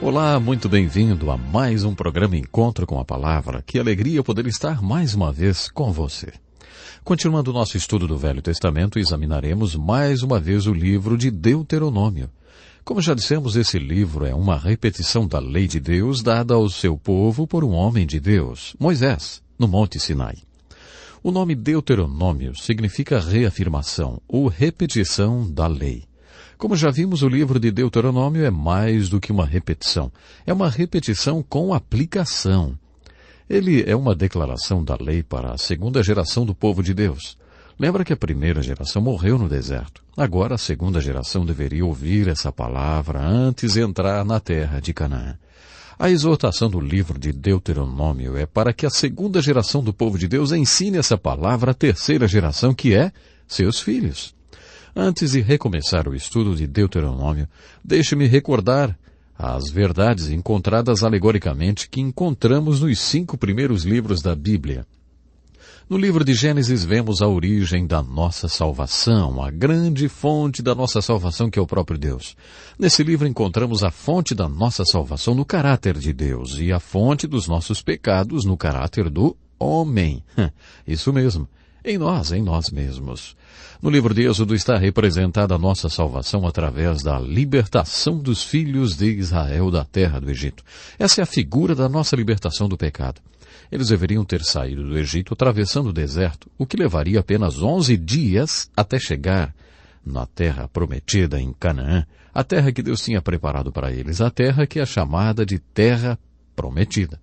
Olá, muito bem-vindo a mais um programa Encontro com a Palavra. Que alegria poder estar mais uma vez com você. Continuando o nosso estudo do Velho Testamento, examinaremos mais uma vez o livro de Deuteronômio. Como já dissemos, esse livro é uma repetição da lei de Deus dada ao seu povo por um homem de Deus, Moisés, no Monte Sinai. O nome Deuteronômio significa reafirmação ou repetição da lei. Como já vimos, o livro de Deuteronômio é mais do que uma repetição. É uma repetição com aplicação. Ele é uma declaração da lei para a segunda geração do povo de Deus. Lembra que a primeira geração morreu no deserto. Agora a segunda geração deveria ouvir essa palavra antes de entrar na terra de Canaã. A exortação do livro de Deuteronômio é para que a segunda geração do povo de Deus ensine essa palavra à terceira geração, que é seus filhos. Antes de recomeçar o estudo de Deuteronômio, deixe-me recordar as verdades encontradas alegoricamente que encontramos nos cinco primeiros livros da Bíblia. No livro de Gênesis vemos a origem da nossa salvação, a grande fonte da nossa salvação que é o próprio Deus. Nesse livro encontramos a fonte da nossa salvação no caráter de Deus e a fonte dos nossos pecados no caráter do homem. Isso mesmo. Em nós, em nós mesmos. No livro de Êxodo está representada a nossa salvação através da libertação dos filhos de Israel da terra do Egito. Essa é a figura da nossa libertação do pecado. Eles deveriam ter saído do Egito atravessando o deserto, o que levaria apenas onze dias até chegar na terra prometida em Canaã, a terra que Deus tinha preparado para eles, a terra que é chamada de terra prometida.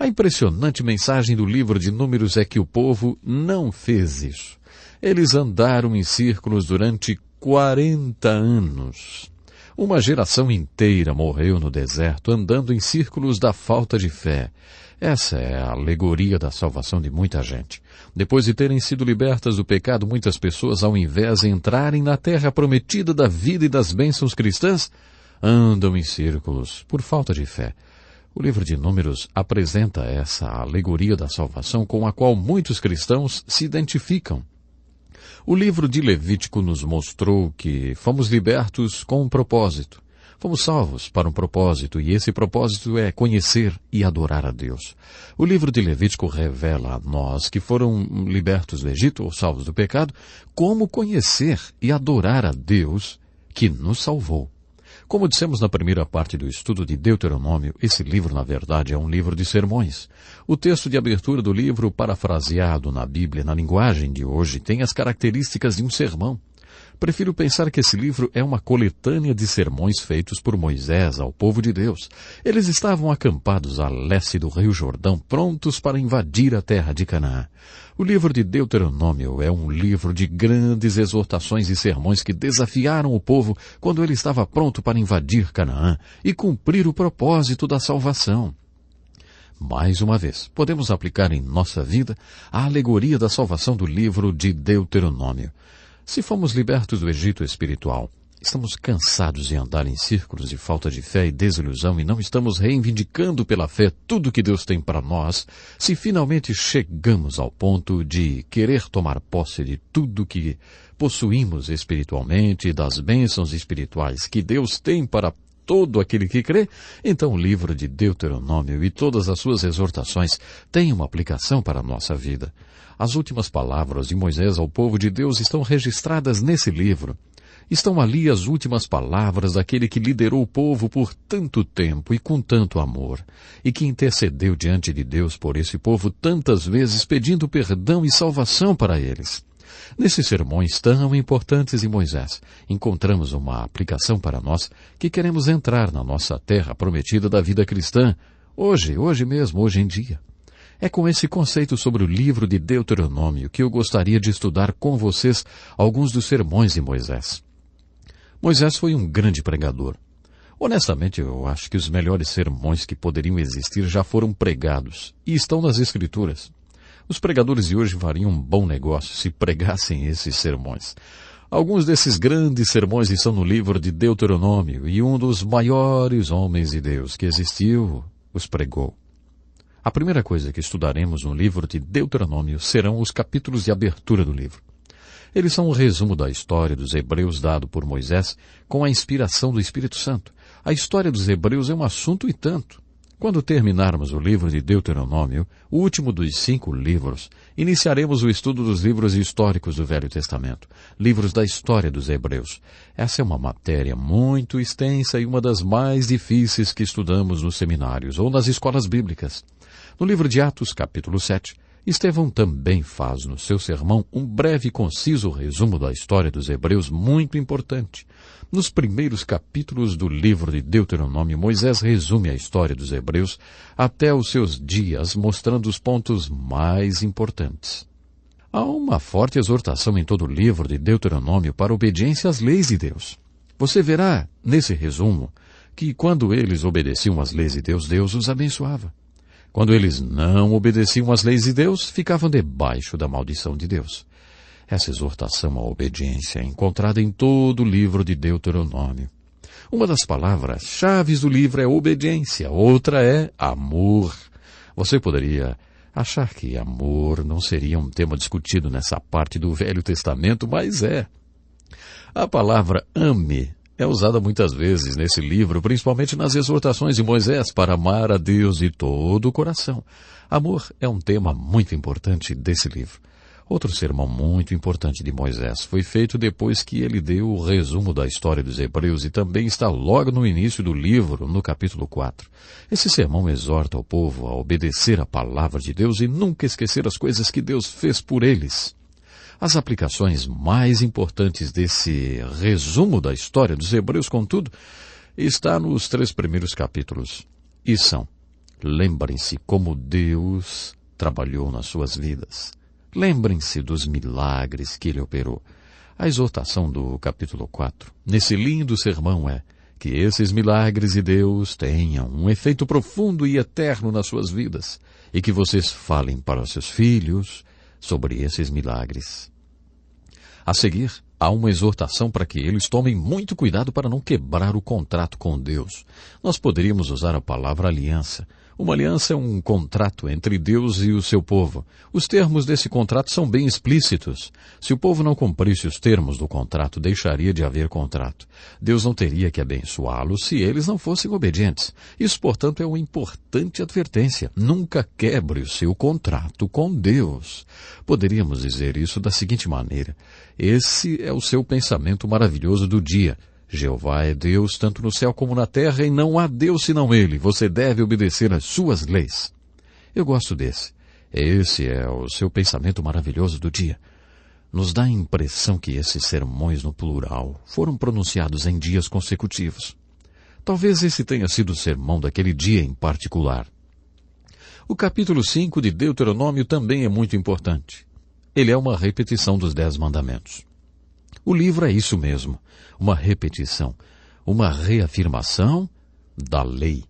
A impressionante mensagem do livro de Números é que o povo não fez isso. Eles andaram em círculos durante 40 anos. Uma geração inteira morreu no deserto andando em círculos da falta de fé. Essa é a alegoria da salvação de muita gente. Depois de terem sido libertas do pecado, muitas pessoas, ao invés de entrarem na terra prometida da vida e das bênçãos cristãs, andam em círculos por falta de fé. O livro de Números apresenta essa alegoria da salvação com a qual muitos cristãos se identificam. O livro de Levítico nos mostrou que fomos libertos com um propósito. Fomos salvos para um propósito, e esse propósito é conhecer e adorar a Deus. O livro de Levítico revela a nós que foram libertos do Egito ou salvos do pecado, como conhecer e adorar a Deus que nos salvou. Como dissemos na primeira parte do estudo de Deuteronômio, esse livro, na verdade, é um livro de sermões. O texto de abertura do livro, parafraseado na Bíblia na linguagem de hoje, tem as características de um sermão. Prefiro pensar que esse livro é uma coletânea de sermões feitos por Moisés ao povo de Deus. Eles estavam acampados a leste do Rio Jordão, prontos para invadir a terra de Canaã. O livro de Deuteronômio é um livro de grandes exortações e sermões que desafiaram o povo quando ele estava pronto para invadir Canaã e cumprir o propósito da salvação. Mais uma vez, podemos aplicar em nossa vida a alegoria da salvação do livro de Deuteronômio. Se fomos libertos do Egito espiritual, Estamos cansados de andar em círculos de falta de fé e desilusão e não estamos reivindicando pela fé tudo que Deus tem para nós se finalmente chegamos ao ponto de querer tomar posse de tudo o que possuímos espiritualmente, e das bênçãos espirituais que Deus tem para todo aquele que crê, então o livro de Deuteronômio e todas as suas exortações têm uma aplicação para a nossa vida. As últimas palavras de Moisés ao povo de Deus estão registradas nesse livro. Estão ali as últimas palavras daquele que liderou o povo por tanto tempo e com tanto amor, e que intercedeu diante de Deus por esse povo tantas vezes pedindo perdão e salvação para eles. Nesses sermões tão importantes em Moisés, encontramos uma aplicação para nós que queremos entrar na nossa terra prometida da vida cristã, hoje, hoje mesmo, hoje em dia. É com esse conceito sobre o livro de Deuteronômio que eu gostaria de estudar com vocês alguns dos sermões de Moisés. Moisés foi um grande pregador. Honestamente, eu acho que os melhores sermões que poderiam existir já foram pregados e estão nas Escrituras. Os pregadores de hoje fariam um bom negócio se pregassem esses sermões. Alguns desses grandes sermões estão no livro de Deuteronômio e um dos maiores homens de Deus que existiu os pregou. A primeira coisa que estudaremos no livro de Deuteronômio serão os capítulos de abertura do livro. Eles são um resumo da história dos hebreus dado por Moisés com a inspiração do Espírito Santo. A história dos hebreus é um assunto e tanto. Quando terminarmos o livro de Deuteronômio, o último dos cinco livros, iniciaremos o estudo dos livros históricos do Velho Testamento, livros da história dos Hebreus. Essa é uma matéria muito extensa e uma das mais difíceis que estudamos nos seminários ou nas escolas bíblicas. No livro de Atos, capítulo 7, Estevão também faz no seu sermão um breve e conciso resumo da história dos hebreus muito importante. Nos primeiros capítulos do livro de Deuteronômio, Moisés resume a história dos hebreus até os seus dias, mostrando os pontos mais importantes. Há uma forte exortação em todo o livro de Deuteronômio para obediência às leis de Deus. Você verá, nesse resumo, que quando eles obedeciam às leis de Deus, Deus os abençoava. Quando eles não obedeciam às leis de Deus, ficavam debaixo da maldição de Deus. Essa exortação à obediência é encontrada em todo o livro de Deuteronômio. Uma das palavras chaves do livro é obediência, outra é amor. Você poderia achar que amor não seria um tema discutido nessa parte do Velho Testamento, mas é. A palavra ame é usada muitas vezes nesse livro, principalmente nas exortações de Moisés para amar a Deus de todo o coração. Amor é um tema muito importante desse livro. Outro sermão muito importante de Moisés foi feito depois que ele deu o resumo da história dos Hebreus e também está logo no início do livro, no capítulo 4. Esse sermão exorta o povo a obedecer a palavra de Deus e nunca esquecer as coisas que Deus fez por eles. As aplicações mais importantes desse resumo da história dos Hebreus, contudo, está nos três primeiros capítulos. E são: lembrem-se como Deus trabalhou nas suas vidas. Lembrem-se dos milagres que ele operou. A exortação do capítulo 4, nesse lindo sermão, é que esses milagres de Deus tenham um efeito profundo e eterno nas suas vidas, e que vocês falem para seus filhos, sobre esses milagres. A seguir, há uma exortação para que eles tomem muito cuidado para não quebrar o contrato com Deus. Nós poderíamos usar a palavra aliança, uma aliança é um contrato entre Deus e o seu povo. Os termos desse contrato são bem explícitos. Se o povo não cumprisse os termos do contrato, deixaria de haver contrato. Deus não teria que abençoá-los se eles não fossem obedientes. Isso, portanto, é uma importante advertência. Nunca quebre o seu contrato com Deus. Poderíamos dizer isso da seguinte maneira: Esse é o seu pensamento maravilhoso do dia. Jeová é Deus tanto no céu como na terra e não há Deus senão Ele. Você deve obedecer às suas leis. Eu gosto desse. Esse é o seu pensamento maravilhoso do dia. Nos dá a impressão que esses sermões no plural foram pronunciados em dias consecutivos. Talvez esse tenha sido o sermão daquele dia em particular. O capítulo 5 de Deuteronômio também é muito importante. Ele é uma repetição dos Dez Mandamentos. O livro é isso mesmo, uma repetição, uma reafirmação da lei.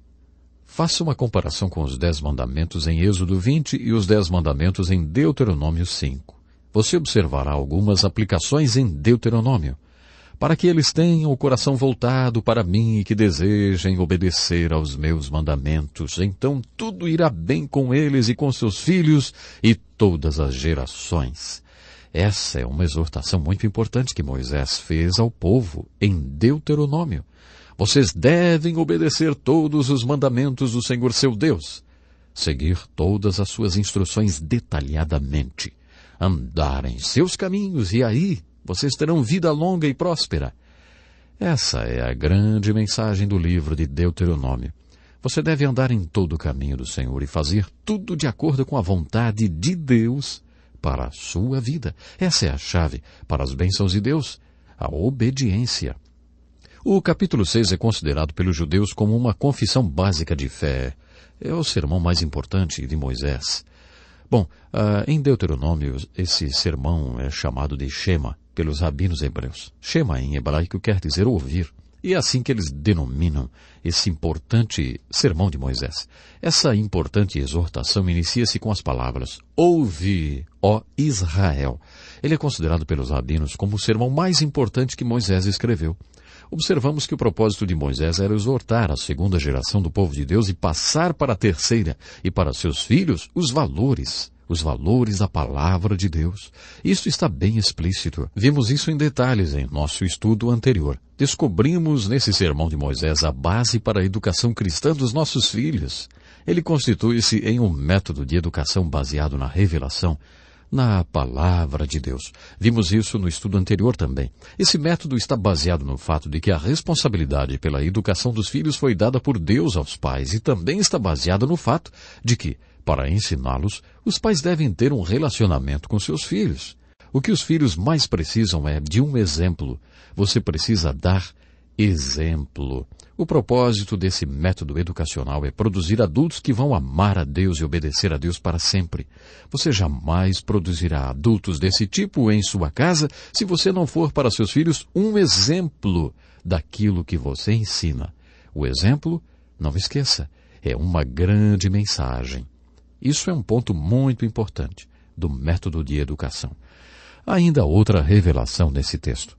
Faça uma comparação com os Dez Mandamentos em Êxodo 20 e os Dez Mandamentos em Deuteronômio 5. Você observará algumas aplicações em Deuteronômio, para que eles tenham o coração voltado para mim e que desejem obedecer aos meus mandamentos. Então tudo irá bem com eles e com seus filhos e todas as gerações. Essa é uma exortação muito importante que Moisés fez ao povo em Deuteronômio. Vocês devem obedecer todos os mandamentos do Senhor seu Deus, seguir todas as suas instruções detalhadamente, andar em seus caminhos e aí vocês terão vida longa e próspera. Essa é a grande mensagem do livro de Deuteronômio. Você deve andar em todo o caminho do Senhor e fazer tudo de acordo com a vontade de Deus para a sua vida. Essa é a chave para as bênçãos de Deus, a obediência. O capítulo 6 é considerado pelos judeus como uma confissão básica de fé. É o sermão mais importante de Moisés. Bom, ah, em Deuteronômio, esse sermão é chamado de Shema pelos rabinos hebreus. Shema em hebraico quer dizer ouvir. E é assim que eles denominam esse importante sermão de Moisés. Essa importante exortação inicia-se com as palavras: Ouve, ó Israel. Ele é considerado pelos rabinos como o sermão mais importante que Moisés escreveu. Observamos que o propósito de Moisés era exortar a segunda geração do povo de Deus e passar para a terceira e para seus filhos os valores os valores da palavra de Deus. Isso está bem explícito. Vimos isso em detalhes em nosso estudo anterior. Descobrimos nesse sermão de Moisés a base para a educação cristã dos nossos filhos. Ele constitui-se em um método de educação baseado na revelação, na palavra de Deus. Vimos isso no estudo anterior também. Esse método está baseado no fato de que a responsabilidade pela educação dos filhos foi dada por Deus aos pais e também está baseada no fato de que para ensiná-los, os pais devem ter um relacionamento com seus filhos. O que os filhos mais precisam é de um exemplo. Você precisa dar exemplo. O propósito desse método educacional é produzir adultos que vão amar a Deus e obedecer a Deus para sempre. Você jamais produzirá adultos desse tipo em sua casa se você não for para seus filhos um exemplo daquilo que você ensina. O exemplo, não esqueça, é uma grande mensagem. Isso é um ponto muito importante do método de educação. Ainda outra revelação nesse texto.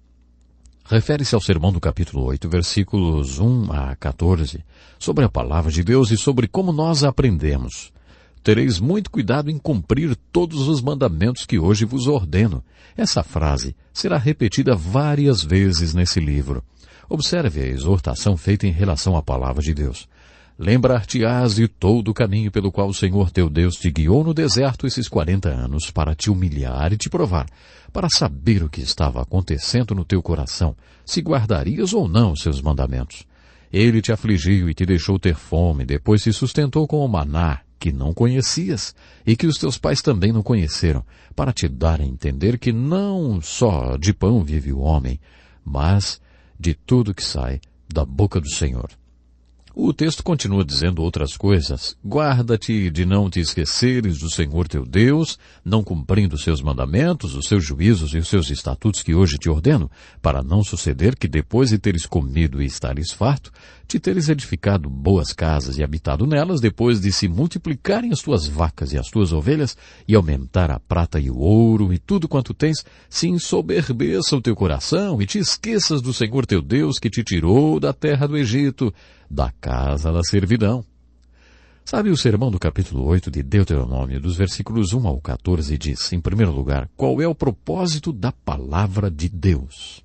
Refere-se ao sermão do capítulo 8, versículos 1 a 14, sobre a palavra de Deus e sobre como nós aprendemos. Tereis muito cuidado em cumprir todos os mandamentos que hoje vos ordeno. Essa frase será repetida várias vezes nesse livro. Observe a exortação feita em relação à palavra de Deus. Lembrar-te-ás de todo o caminho pelo qual o Senhor teu Deus te guiou no deserto esses quarenta anos para te humilhar e te provar, para saber o que estava acontecendo no teu coração, se guardarias ou não seus mandamentos. Ele te afligiu e te deixou ter fome, depois se sustentou com o maná, que não conhecias, e que os teus pais também não conheceram, para te dar a entender que não só de pão vive o homem, mas de tudo que sai da boca do Senhor. O texto continua dizendo outras coisas. Guarda-te de não te esqueceres do Senhor teu Deus, não cumprindo os seus mandamentos, os seus juízos e os seus estatutos que hoje te ordeno, para não suceder que depois de teres comido e estares farto, te teres edificado boas casas e habitado nelas, depois de se multiplicarem as tuas vacas e as tuas ovelhas, e aumentar a prata e o ouro e tudo quanto tens, se ensoberbeça o teu coração e te esqueças do Senhor teu Deus que te tirou da terra do Egito, da casa da servidão. Sabe, o sermão do capítulo 8 de Deuteronômio, dos versículos 1 ao 14, diz, em primeiro lugar, qual é o propósito da palavra de Deus.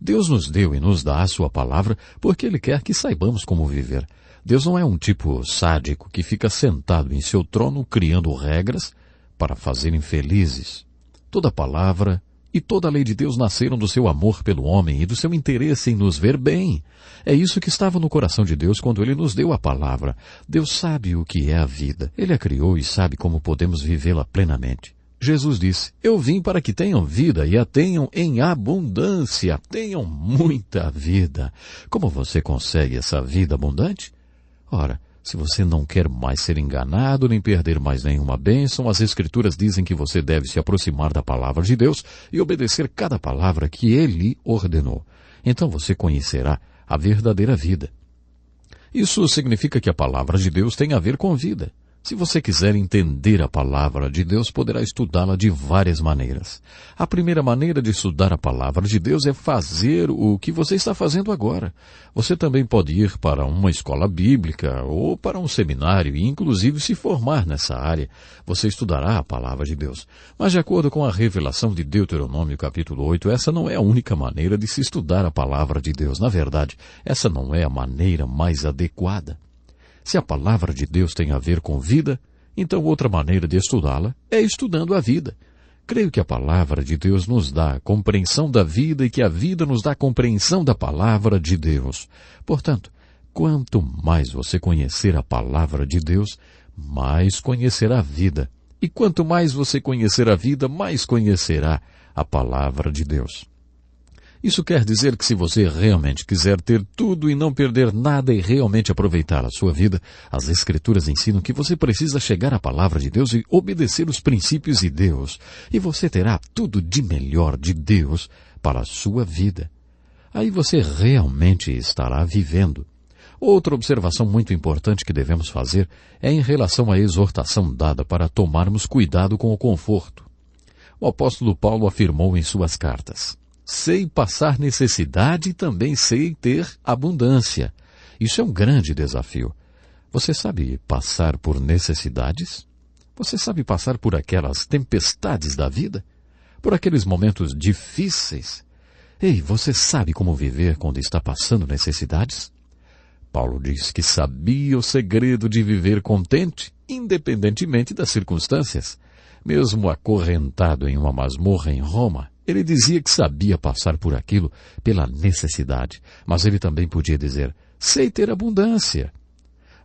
Deus nos deu e nos dá a sua palavra porque Ele quer que saibamos como viver. Deus não é um tipo sádico que fica sentado em seu trono criando regras para fazer infelizes. Toda palavra e toda a lei de Deus nasceram do seu amor pelo homem e do seu interesse em nos ver bem. É isso que estava no coração de Deus quando ele nos deu a palavra. Deus sabe o que é a vida. Ele a criou e sabe como podemos vivê-la plenamente. Jesus disse: Eu vim para que tenham vida e a tenham em abundância, tenham muita vida. Como você consegue essa vida abundante? Ora, se você não quer mais ser enganado nem perder mais nenhuma bênção, as Escrituras dizem que você deve se aproximar da palavra de Deus e obedecer cada palavra que ele ordenou. Então você conhecerá a verdadeira vida. Isso significa que a palavra de Deus tem a ver com vida. Se você quiser entender a palavra de Deus, poderá estudá-la de várias maneiras. A primeira maneira de estudar a palavra de Deus é fazer o que você está fazendo agora. Você também pode ir para uma escola bíblica ou para um seminário e, inclusive, se formar nessa área. Você estudará a palavra de Deus. Mas, de acordo com a revelação de Deuteronômio, capítulo 8, essa não é a única maneira de se estudar a palavra de Deus. Na verdade, essa não é a maneira mais adequada. Se a palavra de Deus tem a ver com vida, então outra maneira de estudá-la é estudando a vida. Creio que a palavra de Deus nos dá compreensão da vida e que a vida nos dá compreensão da palavra de Deus. Portanto, quanto mais você conhecer a palavra de Deus, mais conhecerá a vida. E quanto mais você conhecer a vida, mais conhecerá a palavra de Deus. Isso quer dizer que se você realmente quiser ter tudo e não perder nada e realmente aproveitar a sua vida, as Escrituras ensinam que você precisa chegar à palavra de Deus e obedecer os princípios de Deus, e você terá tudo de melhor de Deus para a sua vida. Aí você realmente estará vivendo. Outra observação muito importante que devemos fazer é em relação à exortação dada para tomarmos cuidado com o conforto. O apóstolo Paulo afirmou em suas cartas: Sei passar necessidade e também sei ter abundância. Isso é um grande desafio. Você sabe passar por necessidades? Você sabe passar por aquelas tempestades da vida? Por aqueles momentos difíceis? Ei, você sabe como viver quando está passando necessidades? Paulo diz que sabia o segredo de viver contente, independentemente das circunstâncias, mesmo acorrentado em uma masmorra em Roma. Ele dizia que sabia passar por aquilo pela necessidade, mas ele também podia dizer, sei ter abundância.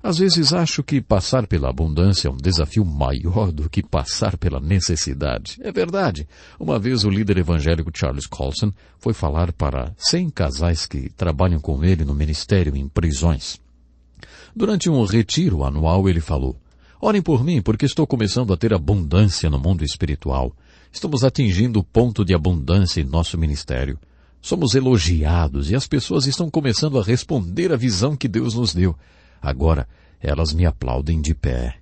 Às vezes acho que passar pela abundância é um desafio maior do que passar pela necessidade. É verdade. Uma vez o líder evangélico Charles Colson foi falar para 100 casais que trabalham com ele no ministério em prisões. Durante um retiro anual ele falou, Orem por mim, porque estou começando a ter abundância no mundo espiritual. Estamos atingindo o ponto de abundância em nosso ministério. Somos elogiados e as pessoas estão começando a responder à visão que Deus nos deu. Agora, elas me aplaudem de pé.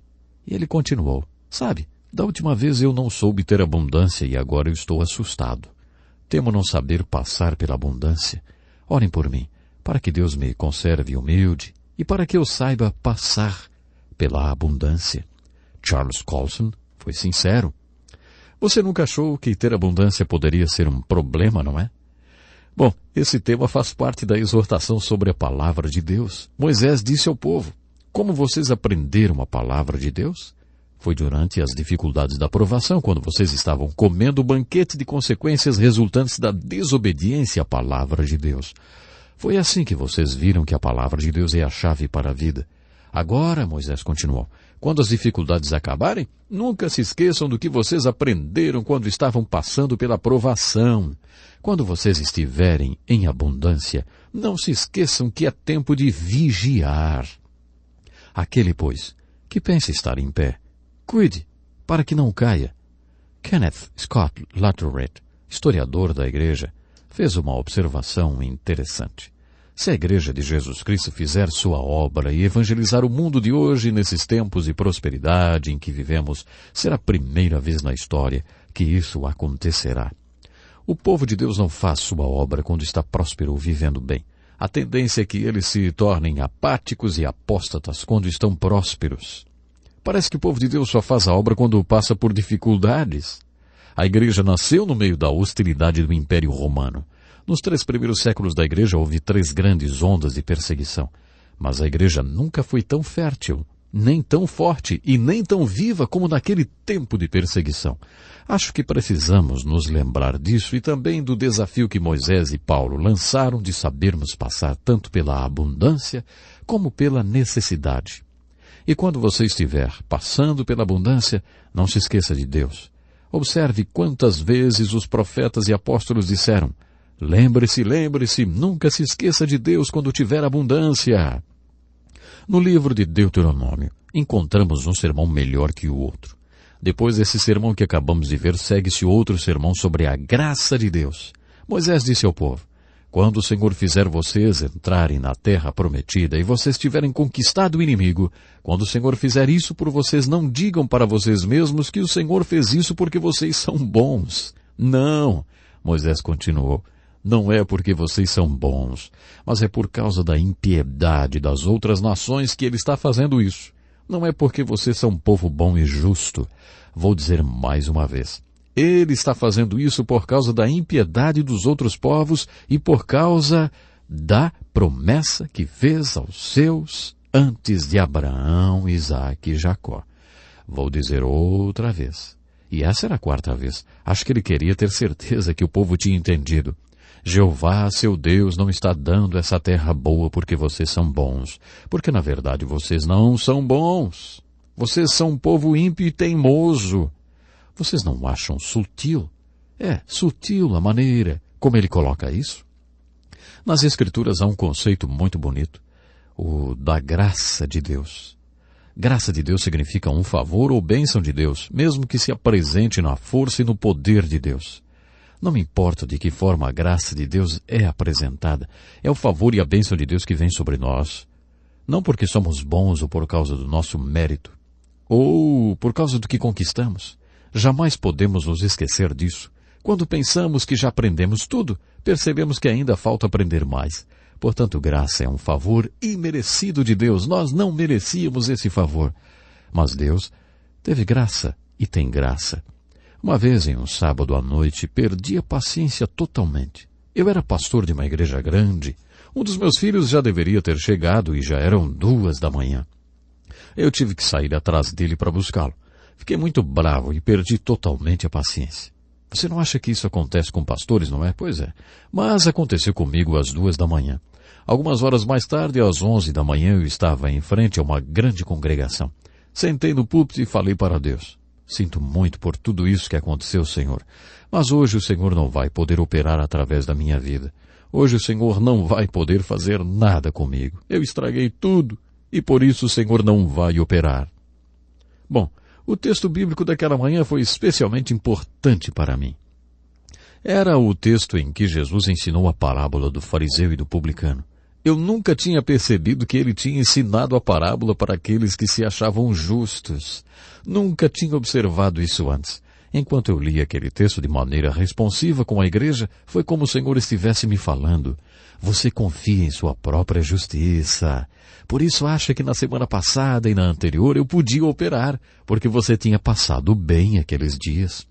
E ele continuou. Sabe, da última vez eu não soube ter abundância e agora eu estou assustado. Temo não saber passar pela abundância. Orem por mim, para que Deus me conserve humilde e para que eu saiba passar pela abundância. Charles Colson foi sincero. Você nunca achou que ter abundância poderia ser um problema, não é? Bom, esse tema faz parte da exortação sobre a palavra de Deus. Moisés disse ao povo: Como vocês aprenderam a palavra de Deus? Foi durante as dificuldades da provação, quando vocês estavam comendo o banquete de consequências resultantes da desobediência à palavra de Deus. Foi assim que vocês viram que a palavra de Deus é a chave para a vida. Agora, Moisés continuou, quando as dificuldades acabarem, nunca se esqueçam do que vocês aprenderam quando estavam passando pela provação. Quando vocês estiverem em abundância, não se esqueçam que é tempo de vigiar. Aquele, pois, que pensa estar em pé, cuide, para que não caia. Kenneth Scott Latterred, historiador da igreja, fez uma observação interessante. Se a Igreja de Jesus Cristo fizer sua obra e evangelizar o mundo de hoje nesses tempos de prosperidade em que vivemos, será a primeira vez na história que isso acontecerá. O povo de Deus não faz sua obra quando está próspero ou vivendo bem. A tendência é que eles se tornem apáticos e apóstatas quando estão prósperos. Parece que o povo de Deus só faz a obra quando passa por dificuldades. A igreja nasceu no meio da hostilidade do Império Romano nos três primeiros séculos da igreja houve três grandes ondas de perseguição. Mas a igreja nunca foi tão fértil, nem tão forte e nem tão viva como naquele tempo de perseguição. Acho que precisamos nos lembrar disso e também do desafio que Moisés e Paulo lançaram de sabermos passar tanto pela abundância como pela necessidade. E quando você estiver passando pela abundância, não se esqueça de Deus. Observe quantas vezes os profetas e apóstolos disseram: Lembre-se, lembre-se, nunca se esqueça de Deus quando tiver abundância. No livro de Deuteronômio, encontramos um sermão melhor que o outro. Depois desse sermão que acabamos de ver, segue-se outro sermão sobre a graça de Deus. Moisés disse ao povo: Quando o Senhor fizer vocês entrarem na terra prometida e vocês tiverem conquistado o inimigo, quando o Senhor fizer isso por vocês, não digam para vocês mesmos que o Senhor fez isso porque vocês são bons. Não! Moisés continuou não é porque vocês são bons, mas é por causa da impiedade das outras nações que ele está fazendo isso. Não é porque vocês são um povo bom e justo. Vou dizer mais uma vez. Ele está fazendo isso por causa da impiedade dos outros povos e por causa da promessa que fez aos seus antes de Abraão, Isaac e Jacó. Vou dizer outra vez. E essa era a quarta vez. Acho que ele queria ter certeza que o povo tinha entendido. Jeová, seu Deus, não está dando essa terra boa porque vocês são bons, porque na verdade vocês não são bons. Vocês são um povo ímpio e teimoso. Vocês não acham sutil? É, sutil a maneira como ele coloca isso. Nas Escrituras há um conceito muito bonito, o da graça de Deus. Graça de Deus significa um favor ou bênção de Deus, mesmo que se apresente na força e no poder de Deus. Não me importo de que forma a graça de Deus é apresentada. É o favor e a bênção de Deus que vem sobre nós. Não porque somos bons ou por causa do nosso mérito, ou por causa do que conquistamos. Jamais podemos nos esquecer disso. Quando pensamos que já aprendemos tudo, percebemos que ainda falta aprender mais. Portanto, graça é um favor imerecido de Deus. Nós não merecíamos esse favor. Mas Deus teve graça e tem graça. Uma vez, em um sábado à noite, perdi a paciência totalmente. Eu era pastor de uma igreja grande. Um dos meus filhos já deveria ter chegado e já eram duas da manhã. Eu tive que sair atrás dele para buscá-lo. Fiquei muito bravo e perdi totalmente a paciência. Você não acha que isso acontece com pastores, não é? Pois é. Mas aconteceu comigo às duas da manhã. Algumas horas mais tarde, às onze da manhã, eu estava em frente a uma grande congregação. Sentei no púlpito e falei para Deus. Sinto muito por tudo isso que aconteceu, Senhor. Mas hoje o Senhor não vai poder operar através da minha vida. Hoje o Senhor não vai poder fazer nada comigo. Eu estraguei tudo e por isso o Senhor não vai operar. Bom, o texto bíblico daquela manhã foi especialmente importante para mim. Era o texto em que Jesus ensinou a parábola do fariseu e do publicano. Eu nunca tinha percebido que ele tinha ensinado a parábola para aqueles que se achavam justos. Nunca tinha observado isso antes. Enquanto eu li aquele texto de maneira responsiva com a igreja, foi como o Senhor estivesse me falando. Você confia em sua própria justiça. Por isso acha que na semana passada e na anterior eu podia operar, porque você tinha passado bem aqueles dias.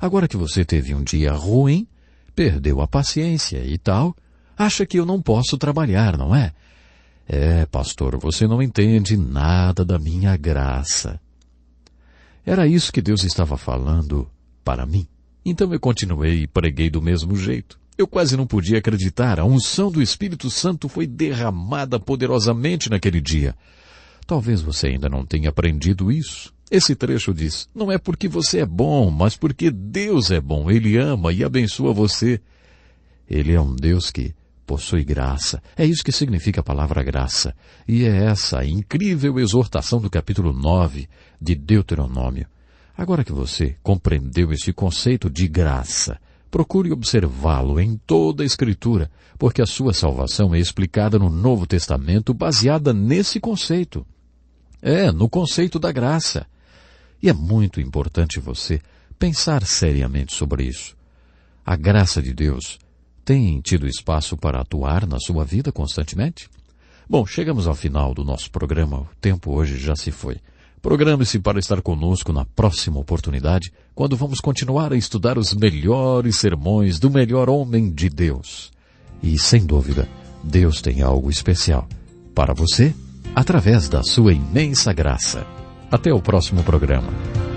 Agora que você teve um dia ruim, perdeu a paciência e tal, Acha que eu não posso trabalhar, não é? É, pastor, você não entende nada da minha graça. Era isso que Deus estava falando para mim. Então eu continuei e preguei do mesmo jeito. Eu quase não podia acreditar. A unção do Espírito Santo foi derramada poderosamente naquele dia. Talvez você ainda não tenha aprendido isso. Esse trecho diz: Não é porque você é bom, mas porque Deus é bom. Ele ama e abençoa você. Ele é um Deus que possui graça. É isso que significa a palavra graça. E é essa incrível exortação do capítulo 9 de Deuteronômio. Agora que você compreendeu esse conceito de graça, procure observá-lo em toda a Escritura, porque a sua salvação é explicada no Novo Testamento baseada nesse conceito. É, no conceito da graça. E é muito importante você pensar seriamente sobre isso. A graça de Deus têm tido espaço para atuar na sua vida constantemente? Bom, chegamos ao final do nosso programa. O tempo hoje já se foi. Programe-se para estar conosco na próxima oportunidade, quando vamos continuar a estudar os melhores sermões do melhor homem de Deus. E, sem dúvida, Deus tem algo especial para você através da sua imensa graça. Até o próximo programa.